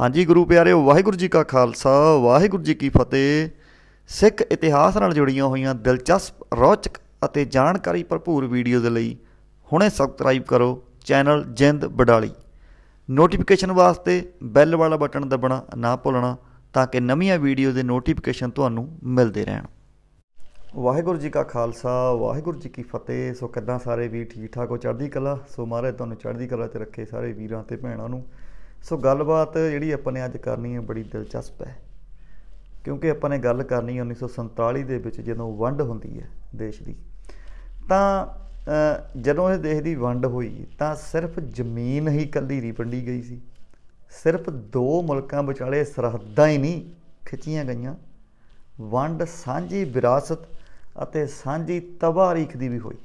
ਹਾਂਜੀ ਗੁਰੂ ਪਿਆਰਿਓ ਵਾਹਿਗੁਰੂ ਜੀ ਕਾ ਖਾਲਸਾ ਵਾਹਿਗੁਰੂ ਜੀ ਕੀ ਫਤਿਹ ਸਿੱਖ ਇਤਿਹਾਸ ਨਾਲ ਜੁੜੀਆਂ ਹੋਈਆਂ ਦਿਲਚਸਪ ਰੋਚਕ ਅਤੇ ਜਾਣਕਾਰੀ ਭਰਪੂਰ ਵੀਡੀਓ ਦੇ ਲਈ ਹੁਣੇ ਸਬਸਕ੍ਰਾਈਬ ਕਰੋ ਚੈਨਲ ਜਿੰਦ ਬਡਾਲੀ ਨੋਟੀਫਿਕੇਸ਼ਨ ਵਾਸਤੇ ਬੈਲ ਵਾਲਾ ਬਟਨ ਦਬਣਾ ਨਾ ਭੁੱਲਣਾ ਤਾਂ ਕਿ ਨਵੀਆਂ ਵੀਡੀਓ ਦੇ ਨੋਟੀਫਿਕੇਸ਼ਨ ਤੁਹਾਨੂੰ ਮਿਲਦੇ ਰਹਿਣ ਵਾਹਿਗੁਰੂ ਜੀ ਕਾ ਖਾਲਸਾ ਵਾਹਿਗੁਰੂ ਜੀ ਕੀ ਫਤਿਹ ਸੋ ਕਿੱਦਾਂ ਸਾਰੇ ਵੀ ਠੀਕ ਠਾਕ ਹੋ ਚੜ੍ਹਦੀ ਕਲਾ ਸੋ ਮਹਾਰਾਜ ਤੁਹਾਨੂੰ ਚੜ੍ਹਦੀ ਕਲਾ ਤੇ ਰੱਖੇ ਸਾਰੇ ਵੀਰਾਂ ਤੇ ਭੈਣਾਂ ਨੂੰ ਸੋ ਗੱਲਬਾਤ ਜਿਹੜੀ ਆਪਾਂ ਨੇ ਅੱਜ ਕਰਨੀ ਹੈ ਬੜੀ ਦਿਲਚਸਪ ਹੈ ਕਿਉਂਕਿ ਆਪਾਂ ਨੇ ਗੱਲ ਕਰਨੀ 1947 ਦੇ ਵਿੱਚ ਜਦੋਂ ਵੰਡ ਹੁੰਦੀ ਹੈ ਦੇਸ਼ ਦੀ ਤਾਂ ਜਦੋਂ ਇਹ ਦੇਸ਼ ਦੀ ਵੰਡ ਹੋਈ ਤਾਂ ਸਿਰਫ ਜ਼ਮੀਨ ਹੀ ਨਹੀਂ ਵੰਡੀ ਗਈ ਸੀ ਸਿਰਫ ਦੋ ਮੁਲਕਾਂ ਵਿਚਾਲੇ ਸਰਹੱਦਾਂ ਹੀ ਨਹੀਂ ਖਿੱਚੀਆਂ ਗਈਆਂ ਵੰਡ ਸਾਂਝੀ ਵਿਰਾਸਤ ਅਤੇ ਸਾਂਝੀ ਤਵਾਰੀਖ ਦੀ ਵੀ ਹੋਈ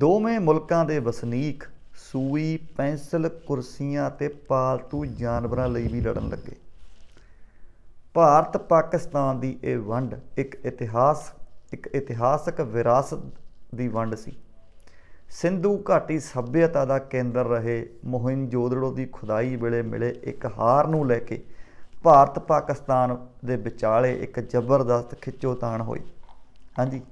ਦੋਵੇਂ ਮੁਲਕਾਂ ਦੇ ਵਸਨੀਕ ਸੂਈ ਪੈਨਸਲ ਕੁਰਸੀਆਂ ਤੇ ਪਾਲਤੂ ਜਾਨਵਰਾਂ ਲਈ ਵੀ ਲੜਨ ਲੱਗੇ ਭਾਰਤ ਪਾਕਿਸਤਾਨ ਦੀ ਇਹ ਵੰਡ ਇੱਕ ਇਤਿਹਾਸ ਇੱਕ ਇਤਿਹਾਸਕ ਵਿਰਾਸਤ ਦੀ ਵੰਡ ਸੀ ਸਿੰਧੂ ਘਾਟੀ ਸਭਿਅਤਾ ਦਾ ਕੇਂਦਰ ਰਹੇ ਮੋਹਿੰਜੋਦੜੋ ਦੀ ਖੁਦਾਈ ਵੇਲੇ ਮਿਲੇ ਇੱਕ ਹਾਰ ਨੂੰ ਲੈ ਕੇ ਭਾਰਤ ਪਾਕਿਸਤਾਨ ਦੇ ਵਿਚਾਲੇ ਇੱਕ ਜ਼ਬਰਦਸਤ ਖਿੱਚੋਤਾਣ ਹੋਈ ਹਾਂਜੀ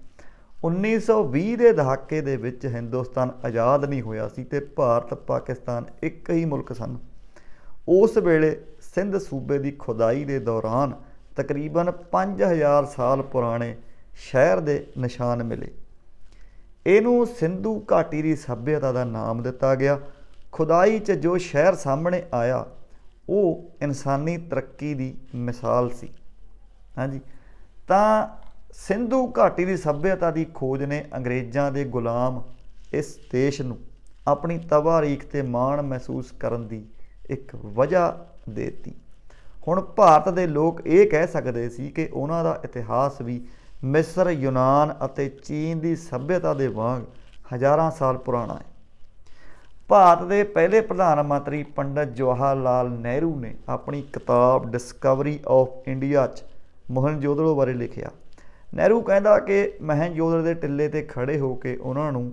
1920 ਦੇ ਦਹਾਕੇ ਦੇ ਵਿੱਚ ਹਿੰਦੁਸਤਾਨ ਆਜ਼ਾਦ ਨਹੀਂ ਹੋਇਆ ਸੀ ਤੇ ਭਾਰਤ ਪਾਕਿਸਤਾਨ ਇੱਕ ਹੀ ਮੁਲਕ ਸਨ ਉਸ ਵੇਲੇ ਸਿੰਧ ਸੂਬੇ ਦੀ ਖੁਦਾਈ ਦੇ ਦੌਰਾਨ ਤਕਰੀਬਨ 5000 ਸਾਲ ਪੁਰਾਣੇ ਸ਼ਹਿਰ ਦੇ ਨਿਸ਼ਾਨ ਮਿਲੇ ਇਹਨੂੰ ਸਿੰਧੂ ਘਾਟੀ ਦੀ ਸਭਿਅਤਾ ਦਾ ਨਾਮ ਦਿੱਤਾ ਗਿਆ ਖੁਦਾਈ 'ਚ ਜੋ ਸ਼ਹਿਰ ਸਾਹਮਣੇ ਆਇਆ ਉਹ ਇਨਸਾਨੀ ਤਰੱਕੀ ਦੀ ਮਿਸਾਲ ਸੀ ਹਾਂਜੀ ਤਾਂ ਸਿੰਧੂ ਘਾਟੀ ਦੀ ਸੱਭਿਅਤਾ ਦੀ ਖੋਜ ਨੇ ਅੰਗਰੇਜ਼ਾਂ ਦੇ ਗੁਲਾਮ ਇਸ ਦੇਸ਼ ਨੂੰ ਆਪਣੀ ਤਵਾਰੀਖ ਤੇ ਮਾਣ ਮਹਿਸੂਸ ਕਰਨ ਦੀ ਇੱਕ ਵਜ੍ਹਾ ਦੇਤੀ ਹੁਣ ਭਾਰਤ ਦੇ ਲੋਕ ਇਹ ਕਹਿ ਸਕਦੇ ਸੀ ਕਿ ਉਹਨਾਂ ਦਾ ਇਤਿਹਾਸ ਵੀ ਮਿਸਰ ਯੂਨਾਨ ਅਤੇ ਚੀਨ ਦੀ ਸੱਭਿਅਤਾ ਦੇ ਵਾਂਗ ਹਜ਼ਾਰਾਂ ਸਾਲ ਪੁਰਾਣਾ ਹੈ ਭਾਰਤ ਦੇ ਪਹਿਲੇ ਪ੍ਰਧਾਨ ਮੰਤਰੀ ਪੰਡਤ ਜਵਾਹਰ ਲਾਲ ਨਹਿਰੂ ਨੇ ਆਪਣੀ ਕਿਤਾਬ ਡਿਸਕਵਰੀ ਆਫ ਇੰਡੀਆ 'ਚ ਮੋਹਨਜੋਦੜੋ ਬਾਰੇ ਲਿਖਿਆ ਨਹਿਰੂ ਕਹਿੰਦਾ ਕਿ ਮਹਿੰਜੋਦੜੋ ਦੇ ਟਿੱਲੇ ਤੇ ਖੜੇ ਹੋ ਕੇ ਉਹਨਾਂ ਨੂੰ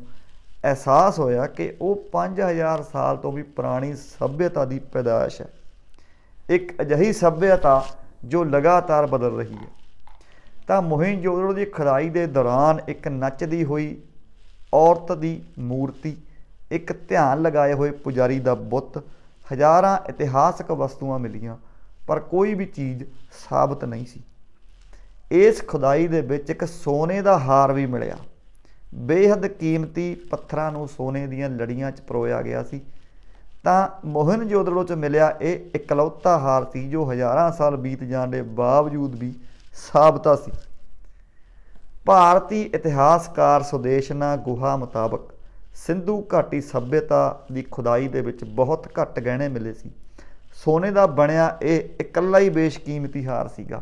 ਅਹਿਸਾਸ ਹੋਇਆ ਕਿ ਉਹ 5000 ਸਾਲ ਤੋਂ ਵੀ ਪੁਰਾਣੀ ਸਭਿਅਤਾ ਦੀ ਪੈਦਾਇਸ਼ ਹੈ ਇੱਕ ਅਜਿਹੀ ਸਭਿਅਤਾ ਜੋ ਲਗਾਤਾਰ ਬਦਲ ਰਹੀ ਹੈ ਤਾਂ ਮੋਹਿੰਜੋਦੜੋ ਦੀ ਖੜਾਈ ਦੇ ਦੌਰਾਨ ਇੱਕ ਨੱਚਦੀ ਹੋਈ ਔਰਤ ਦੀ ਮੂਰਤੀ ਇੱਕ ਧਿਆਨ ਲਗਾਏ ਹੋਏ ਪੁਜਾਰੀ ਦਾ ਬੁੱਤ ਹਜ਼ਾਰਾਂ ਇਤਿਹਾਸਕ ਵਸਤੂਆਂ ਮਿਲੀਆਂ ਪਰ ਕੋਈ ਵੀ ਚੀਜ਼ ਸਾਬਤ ਨਹੀਂ ਸੀ ਇਸ ਖੁਦਾਈ ਦੇ ਵਿੱਚ ਇੱਕ ਸੋਨੇ ਦਾ ਹਾਰ ਵੀ ਮਿਲਿਆ ਬੇਹੱਦ ਕੀਮਤੀ ਪੱਥਰਾਂ ਨੂੰ ਸੋਨੇ ਦੀਆਂ ਲੜੀਆਂ 'ਚ ਪਰੋਇਆ ਗਿਆ ਸੀ ਤਾਂ ਮੋਹਨਜੋਦੜੋ 'ਚ ਮਿਲਿਆ ਇਹ ਇਕਲੌਤਾ ਹਾਰ ਸੀ ਜੋ ਹਜ਼ਾਰਾਂ ਸਾਲ ਬੀਤ ਜਾਣ ਦੇ ਬਾਵਜੂਦ ਵੀ ਸਾਬਤਾ ਸੀ ਭਾਰਤੀ ਇਤਿਹਾਸਕਾਰ ਸੁਦੇਸ਼ਨਾ ਗੁਹਾ ਮੁਤਾਬਕ ਸਿੰਧੂ ਘਾਟੀ ਸਭਿਅਤਾ ਦੀ ਖੁਦਾਈ ਦੇ ਵਿੱਚ ਬਹੁਤ ਘੱਟ ਗਹਿਣੇ ਮਿਲੇ ਸੀ ਸੋਨੇ ਦਾ ਬਣਿਆ ਇਹ ਇਕੱਲਾ ਹੀ ਬੇਸ਼ਕੀਮਤੀ ਹਾਰ ਸੀਗਾ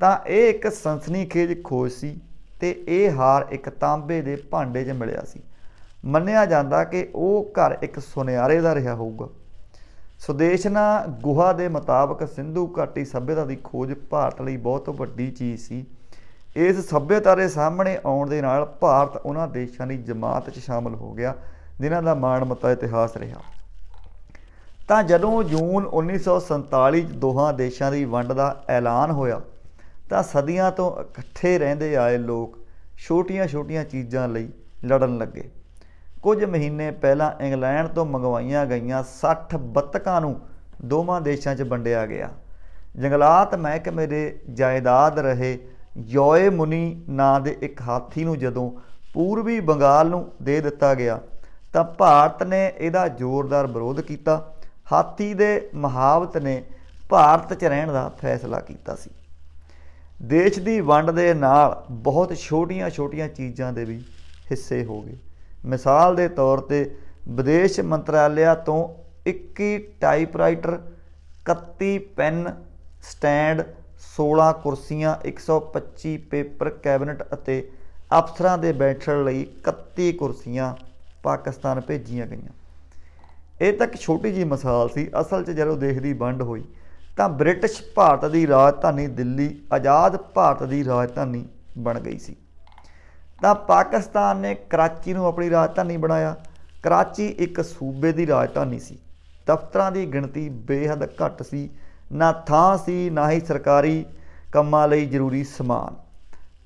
ਤਾਂ ਇਹ ਇੱਕ ਸੰਸਨੀਖੇਜ਼ ਖੋਜ ਸੀ ਤੇ ਇਹ ਹਾਰ ਇੱਕ ਤਾਂਬੇ ਦੇ ਭਾਂਡੇ 'ਚ ਮਿਲਿਆ ਸੀ ਮੰਨਿਆ ਜਾਂਦਾ ਕਿ ਉਹ ਘਰ ਇੱਕ ਸੁਨਿਆਰੇ ਦਾ ਰਿਹਾ ਹੋਊਗਾ ਸੁਦੇਸ਼ਨਾ ਗੁਹਾ ਦੇ ਮੁਤਾਬਕ ਸਿੰਧੂ ਘਾਟੀ ਸਭਿਅਤਾ ਦੀ ਖੋਜ ਭਾਰਤ ਲਈ ਬਹੁਤ ਵੱਡੀ ਚੀਜ਼ ਸੀ ਇਸ ਸਭਿਅਤਾ ਦੇ ਸਾਹਮਣੇ ਆਉਣ ਦੇ ਨਾਲ ਭਾਰਤ ਉਹਨਾਂ ਦੇਸ਼ਾਂ ਦੀ ਜਮਾਤ 'ਚ ਸ਼ਾਮਲ ਹੋ ਗਿਆ ਜਿਨ੍ਹਾਂ ਦਾ ਮਾਣਮੱਤਾ ਇਤਿਹਾਸ ਰਿਹਾ ਤਾਂ ਜਦੋਂ ਜੂਨ 1947 ਦੋਹਾਂ ਦੇਸ਼ਾਂ ਦੀ ਵੰਡ ਦਾ ਐਲਾਨ ਹੋਇਆ ਤਾਂ ਸਦੀਆਂ ਤੋਂ ਇਕੱਠੇ ਰਹਿੰਦੇ ਆਏ ਲੋਕ ਛੋਟੀਆਂ-ਛੋਟੀਆਂ ਚੀਜ਼ਾਂ ਲਈ ਲੜਨ ਲੱਗੇ ਕੁਝ ਮਹੀਨੇ ਪਹਿਲਾਂ ਇੰਗਲੈਂਡ ਤੋਂ ਮੰਗਵਾਈਆਂ ਗਈਆਂ 60 ਬੱਤਕਾਂ ਨੂੰ ਦੋਵਾਂ ਦੇਸ਼ਾਂ 'ਚ ਵੰਡਿਆ ਗਿਆ ਜੰਗਲਾਤ ਮਹਿਕਮੇ ਦੇ ਜਾਇਦਾਦ ਰਹੇ ਜੋਏ ਮੁਨੀ ਨਾਂ ਦੇ ਇੱਕ ਹਾਥੀ ਨੂੰ ਜਦੋਂ ਪੂਰਬੀ ਬੰਗਾਲ ਨੂੰ ਦੇ ਦਿੱਤਾ ਗਿਆ ਤਾਂ ਭਾਰਤ ਨੇ ਇਹਦਾ ਜ਼ੋਰਦਾਰ ਵਿਰੋਧ ਕੀਤਾ ਹਾਥੀ ਦੇ ਮਹਾਵਤ ਨੇ ਭਾਰਤ 'ਚ ਰਹਿਣ ਦਾ ਫੈਸਲਾ ਕੀਤਾ ਸੀ ਦੇਸ਼ ਦੀ ਵੰਡ ਦੇ ਨਾਲ ਬਹੁਤ ਛੋਟੀਆਂ-ਛੋਟੀਆਂ ਚੀਜ਼ਾਂ ਦੇ ਵੀ ਹਿੱਸੇ ਹੋ ਗਏ ਮਿਸਾਲ ਦੇ ਤੌਰ ਤੇ ਵਿਦੇਸ਼ ਮੰਤਰਾਲਿਆ ਤੋਂ 21 ਟਾਈਪਰਾਈਟਰ 31 ਪੈਨ ਸਟੈਂਡ 16 ਕੁਰਸੀਆਂ 125 ਪੇਪਰ ਕੈਬਨਟ ਅਤੇ ਅਫਸਰਾਂ ਦੇ ਬੈਠਣ ਲਈ 31 ਕੁਰਸੀਆਂ ਪਾਕਿਸਤਾਨ ਭੇਜੀਆਂ ਗਈਆਂ ਇਹ ਤਾਂ ਇੱਕ ਛੋਟੀ ਜੀ ਮਿਸਾਲ ਸੀ ਅਸਲ 'ਚ ਜਦੋਂ ਦੇਸ਼ ਦੀ ਵੰਡ ਹੋਈ ਤਾਂ ਬ੍ਰਿਟਿਸ਼ ਭਾਰਤ ਦੀ ਰਾਜਧਾਨੀ ਦਿੱਲੀ ਆਜ਼ਾਦ ਭਾਰਤ ਦੀ ਰਾਜਧਾਨੀ ਬਣ ਗਈ ਸੀ ਤਾਂ ਪਾਕਿਸਤਾਨ ਨੇ ਕਰਾਚੀ ਨੂੰ ਆਪਣੀ ਰਾਜਧਾਨੀ ਬਣਾਇਆ ਕਰਾਚੀ ਇੱਕ ਸੂਬੇ ਦੀ ਰਾਜਧਾਨੀ ਸੀ ਦਫ਼ਤਰਾਂ ਦੀ ਗਿਣਤੀ ਬੇਹੱਦ ਘੱਟ ਸੀ ਨਾ ਥਾਂ ਸੀ ਨਾ ਹੀ ਸਰਕਾਰੀ ਕੰਮਾਂ ਲਈ ਜ਼ਰੂਰੀ ਸਮਾਨ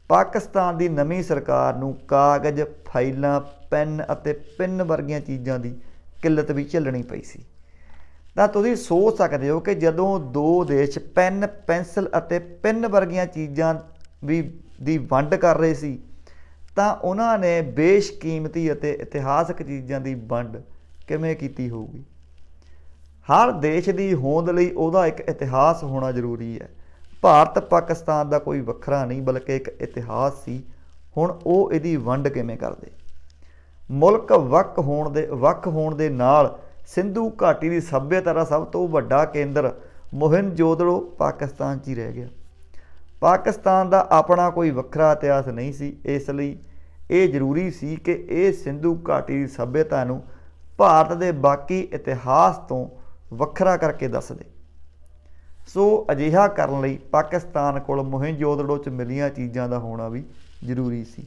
ਪਾਕਿਸਤਾਨ ਦੀ ਨਵੀਂ ਸਰਕਾਰ ਨੂੰ ਕਾਗਜ਼ ਫਾਈਲਾਂ ਪੈਨ ਅਤੇ ਪਿੰਨ ਵਰਗੀਆਂ ਚੀਜ਼ਾਂ ਦੀ ਕਿੱਲਤ ਵੀ ਝੱਲਣੀ ਪਈ ਸੀ ਤਾਂ ਤੁਸੀਂ ਸੋਚ ਸਕਦੇ ਹੋ ਕਿ ਜਦੋਂ ਦੋ ਦੇਸ਼ ਪੈਨ ਪੈਨਸਲ ਅਤੇ ਪਿੰਨ ਵਰਗੀਆਂ ਚੀਜ਼ਾਂ ਵੀ ਦੀ ਵੰਡ ਕਰ ਰਹੇ ਸੀ ਤਾਂ ਉਹਨਾਂ ਨੇ ਬੇਸ਼ਕੀਮਤੀ ਅਤੇ ਇਤਿਹਾਸਕ ਚੀਜ਼ਾਂ ਦੀ ਵੰਡ ਕਿਵੇਂ ਕੀਤੀ ਹੋਊਗੀ ਹਰ ਦੇਸ਼ ਦੀ ਹੋਂਦ ਲਈ ਉਹਦਾ ਇੱਕ ਇਤਿਹਾਸ ਹੋਣਾ ਜ਼ਰੂਰੀ ਹੈ ਭਾਰਤ ਪਾਕਿਸਤਾਨ ਦਾ ਕੋਈ ਵੱਖਰਾ ਨਹੀਂ ਬਲਕਿ ਇੱਕ ਇਤਿਹਾਸ ਸੀ ਹੁਣ ਉਹ ਇਹਦੀ ਵੰਡ ਕਿਵੇਂ ਕਰਦੇ ਮੁਲਕ ਵੱਖ ਹੋਣ ਦੇ ਵੱਖ ਹੋਣ ਦੇ ਨਾਲ ਸਿੰਧੂ ਘਾਟੀ ਦੀ ਸਭਿਅਤਾ ਦਾ ਸਭ ਤੋਂ ਵੱਡਾ ਕੇਂਦਰ ਮੋਹਨਜੋਦੜੋ ਪਾਕਿਸਤਾਨ 'ਚ ਹੀ ਰਹਿ ਗਿਆ ਪਾਕਿਸਤਾਨ ਦਾ ਆਪਣਾ ਕੋਈ ਵੱਖਰਾ ਇਤਿਹਾਸ ਨਹੀਂ ਸੀ ਇਸ ਲਈ ਇਹ ਜ਼ਰੂਰੀ ਸੀ ਕਿ ਇਹ ਸਿੰਧੂ ਘਾਟੀ ਦੀ ਸਭਿਅਤਾ ਨੂੰ ਭਾਰਤ ਦੇ ਬਾਕੀ ਇਤਿਹਾਸ ਤੋਂ ਵੱਖਰਾ ਕਰਕੇ ਦੱਸ ਦੇ ਸੋ ਅਜਿਹਾ ਕਰਨ ਲਈ ਪਾਕਿਸਤਾਨ ਕੋਲ ਮੋਹਨਜੋਦੜੋ 'ਚ ਮਿਲੀਆਂ ਚੀਜ਼ਾਂ ਦਾ ਹੋਣਾ ਵੀ ਜ਼ਰੂਰੀ ਸੀ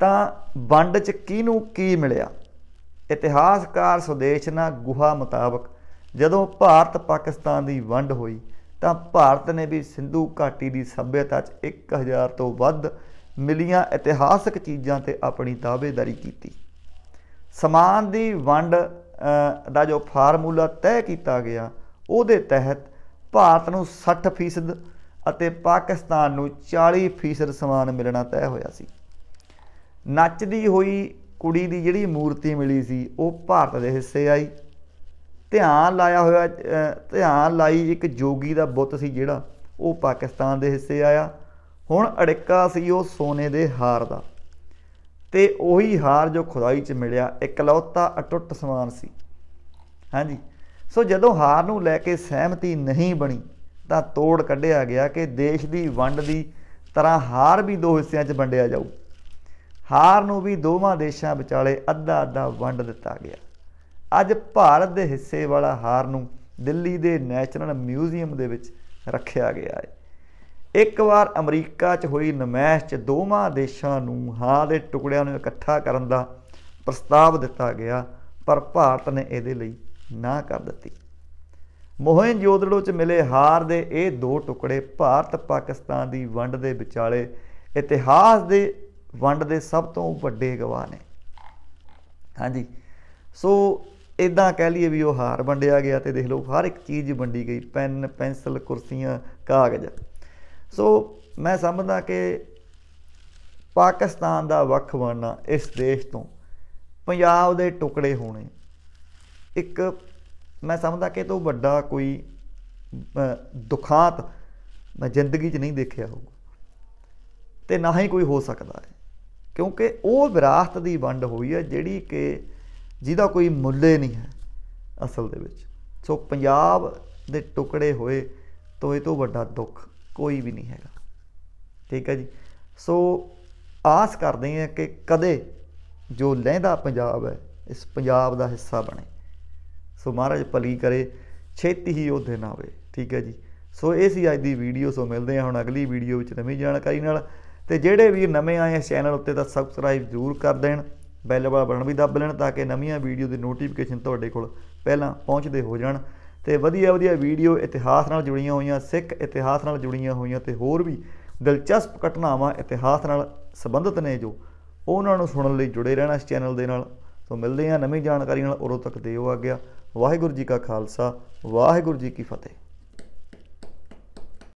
ਤਾਂ ਵੰਡ 'ਚ ਕਿਹਨੂੰ ਕੀ ਮਿਲਿਆ ਇਤਿਹਾਸਕਾਰ ਸੁਦੇਸ਼ਨਾ ਗੁਹਾ ਮੁਤਾਬਕ ਜਦੋਂ ਭਾਰਤ ਪਾਕਿਸਤਾਨ ਦੀ ਵੰਡ ਹੋਈ ਤਾਂ ਭਾਰਤ ਨੇ ਵੀ ਸਿੰਧੂ ਘਾਟੀ ਦੀ ਸਭਿਅਤਾ 'ਚ 1000 ਤੋਂ ਵੱਧ ਮਿਲੀਆਂ ਇਤਿਹਾਸਕ ਚੀਜ਼ਾਂ ਤੇ ਆਪਣੀ ਦਾਅਵੇਦਾਰੀ ਕੀਤੀ ਸਮਾਨ ਦੀ ਵੰਡ ਦਾ ਜੋ ਫਾਰਮੂਲਾ ਤੈਅ ਕੀਤਾ ਗਿਆ ਉਹਦੇ ਤਹਿਤ ਭਾਰਤ ਨੂੰ 60% ਅਤੇ ਪਾਕਿਸਤਾਨ ਨੂੰ 40% ਸਮਾਨ ਮਿਲਣਾ ਤੈਅ ਹੋਇਆ ਸੀ ਨੱਚਦੀ ਹੋਈ ਕੁੜੀ ਦੀ ਜਿਹੜੀ ਮੂਰਤੀ ਮਿਲੀ ਸੀ ਉਹ ਭਾਰਤ ਦੇ ਹਿੱਸੇ ਆਈ ਧਿਆਨ ਲਾਇਆ ਹੋਇਆ ਧਿਆਨ ਲਾਈ ਇੱਕ ਜੋਗੀ ਦਾ ਬੁੱਤ ਸੀ ਜਿਹੜਾ ਉਹ ਪਾਕਿਸਤਾਨ ਦੇ ਹਿੱਸੇ ਆਇਆ ਹੁਣ ਅੜਿੱਕਾ ਸੀ ਉਹ ਸੋਨੇ ਦੇ ਹਾਰ ਦਾ ਤੇ ਉਹੀ ਹਾਰ ਜੋ ਖੁਦਾਈ 'ਚ ਮਿਲਿਆ ਇਕਲੌਤਾ ਅਟੁੱਟ ਸਮਾਨ ਸੀ ਹਾਂਜੀ ਸੋ ਜਦੋਂ ਹਾਰ ਨੂੰ ਲੈ ਕੇ ਸਹਿਮਤੀ ਨਹੀਂ ਬਣੀ ਤਾਂ ਤੋੜ ਕੱਢਿਆ ਗਿਆ ਕਿ ਦੇਸ਼ ਦੀ ਵੰਡ ਦੀ ਤਰ੍ਹਾਂ ਹਾਰ ਵੀ ਦੋ ਹਿੱਸਿਆਂ 'ਚ ਵੰਡਿਆ ਜਾਊ ਹਾਰ ਨੂੰ ਵੀ ਦੋਵਾਂ ਦੇਸ਼ਾਂ ਵਿਚਾਲੇ ਅੱਧਾ-ਅੱਧਾ ਵੰਡ ਦਿੱਤਾ ਗਿਆ ਅੱਜ ਭਾਰਤ ਦੇ ਹਿੱਸੇ ਵਾਲਾ ਹਾਰ ਨੂੰ ਦਿੱਲੀ ਦੇ ਨੈਸ਼ਨਲ ਮਿਊਜ਼ੀਅਮ ਦੇ ਵਿੱਚ ਰੱਖਿਆ ਗਿਆ ਹੈ ਇੱਕ ਵਾਰ ਅਮਰੀਕਾ 'ਚ ਹੋਈ ਨਮੈਸ਼ 'ਚ ਦੋਵਾਂ ਦੇਸ਼ਾਂ ਨੂੰ ਹਾਰ ਦੇ ਟੁਕੜਿਆਂ ਨੂੰ ਇਕੱਠਾ ਕਰਨ ਦਾ ਪ੍ਰਸਤਾਵ ਦਿੱਤਾ ਗਿਆ ਪਰ ਭਾਰਤ ਨੇ ਇਹਦੇ ਲਈ ਨਾ ਕਰ ਦਿੱਤੀ ਮੋਹਨਜੋਦੜੋ 'ਚ ਮਿਲੇ ਹਾਰ ਦੇ ਇਹ ਦੋ ਟੁਕੜੇ ਭਾਰਤ ਪਾਕਿਸਤਾਨ ਦੀ ਵੰਡ ਦੇ ਵਿਚਾਲੇ ਇਤਿਹਾਸ ਦੇ ਵੰਡ ਦੇ ਸਭ ਤੋਂ ਵੱਡੇ ਗਵਾਹ ਨੇ ਹਾਂਜੀ ਸੋ ਇਦਾਂ ਕਹਿ ਲਈਏ ਵੀ ਉਹ ਹਾਰ ਵੰਡਿਆ ਗਿਆ ਤੇ ਦੇਖ ਲਓ ਹਰ ਇੱਕ ਚੀਜ਼ ਵੰਡੀ ਗਈ ਪੈਨ ਪੈਨਸਲ ਕੁਰਸੀਆਂ ਕਾਗਜ਼ ਸੋ ਮੈਂ ਸਮਝਦਾ ਕਿ ਪਾਕਿਸਤਾਨ ਦਾ ਵੱਖ ਬਣਨਾ ਇਸ ਦੇਸ਼ ਤੋਂ ਪੰਜਾਬ ਦੇ ਟੁਕੜੇ ਹੋਣੇ ਇੱਕ ਮੈਂ ਸਮਝਦਾ ਕਿ ਤੋਂ ਵੱਡਾ ਕੋਈ ਦੁਖਾਂਤ ਮੈਂ ਜ਼ਿੰਦਗੀ 'ਚ ਨਹੀਂ ਦੇਖਿਆ ਹੋਊਗਾ ਤੇ ਨਾ ਹੀ ਕੋਈ ਹੋ ਸਕਦਾ ਹੈ ਕਿਉਂਕਿ ਉਹ ਵਿਰਾਸਤ ਦੀ ਵੰਡ ਹੋਈ ਹੈ ਜਿਹੜੀ ਕਿ ਜਿਹਦਾ ਕੋਈ ਮੁੱਲ ਨਹੀਂ ਹੈ ਅਸਲ ਦੇ ਵਿੱਚ ਸੋ ਪੰਜਾਬ ਦੇ ਟੁਕੜੇ ਹੋਏ ਤੋਂ ਇਹ ਤੋਂ ਵੱਡਾ ਦੁੱਖ ਕੋਈ ਵੀ ਨਹੀਂ ਹੈਗਾ ਠੀਕ ਹੈ ਜੀ ਸੋ ਆਸ ਕਰਦੇ ਹਾਂ ਕਿ ਕਦੇ ਜੋ ਲਹਿੰਦਾ ਪੰਜਾਬ ਹੈ ਇਸ ਪੰਜਾਬ ਦਾ ਹਿੱਸਾ ਬਣੇ ਸੋ ਮਹਾਰਾਜ ਭਲੀ ਕਰੇ ਛੇਤੀ ਹੀ ਉਹ ਦਿਨ ਆਵੇ ਠੀਕ ਹੈ ਜੀ ਸੋ ਇਹ ਸੀ ਅੱਜ ਦੀ ਵੀਡੀਓ ਸੋ ਮਿਲਦੇ ਹਾਂ ਹੁਣ ਅਗਲੀ ਵੀਡੀਓ ਵਿੱਚ ਨਵੀਂ ਜਾਣਕਾਰੀ ਨਾਲ ਤੇ ਜਿਹੜੇ ਵੀ ਨਵੇਂ ਆਏ ਇਸ ਚੈਨਲ ਉੱਤੇ ਤਾਂ ਸਬਸਕ੍ਰਾਈਬ ਜ਼ਰੂਰ ਕਰ ਦੇਣ ਬੈਲ ਵਾਲਾ ਬਟਨ ਵੀ ਦੱਬ ਲੈਣ ਤਾਂ ਕਿ ਨਵੀਆਂ ਵੀਡੀਓ ਦੀ ਨੋਟੀਫਿਕੇਸ਼ਨ ਤੁਹਾਡੇ ਕੋਲ ਪਹਿਲਾਂ ਪਹੁੰਚਦੇ ਹੋ ਜਾਣ ਤੇ ਵਧੀਆ ਵਧੀਆ ਵੀਡੀਓ ਇਤਿਹਾਸ ਨਾਲ ਜੁੜੀਆਂ ਹੋਈਆਂ ਸਿੱਖ ਇਤਿਹਾਸ ਨਾਲ ਜੁੜੀਆਂ ਹੋਈਆਂ ਤੇ ਹੋਰ ਵੀ ਦਿਲਚਸਪ ਘਟਨਾਵਾਂ ਇਤਿਹਾਸ ਨਾਲ ਸੰਬੰਧਿਤ ਨੇ ਜੋ ਉਹਨਾਂ ਨੂੰ ਸੁਣਨ ਲਈ ਜੁੜੇ ਰਹਿਣਾ ਇਸ ਚੈਨਲ ਦੇ ਨਾਲ ਸੋ ਮਿਲਦੇ ਹਾਂ ਨਵੀਂ ਜਾਣਕਾਰੀ ਨਾਲ ਉਦੋਂ ਤੱਕ ਦਿਓ ਆ ਗਿਆ ਵਾਹਿਗੁਰੂ ਜੀ ਕਾ ਖਾਲਸਾ ਵਾਹਿਗੁਰੂ ਜੀ ਕੀ ਫਤਿਹ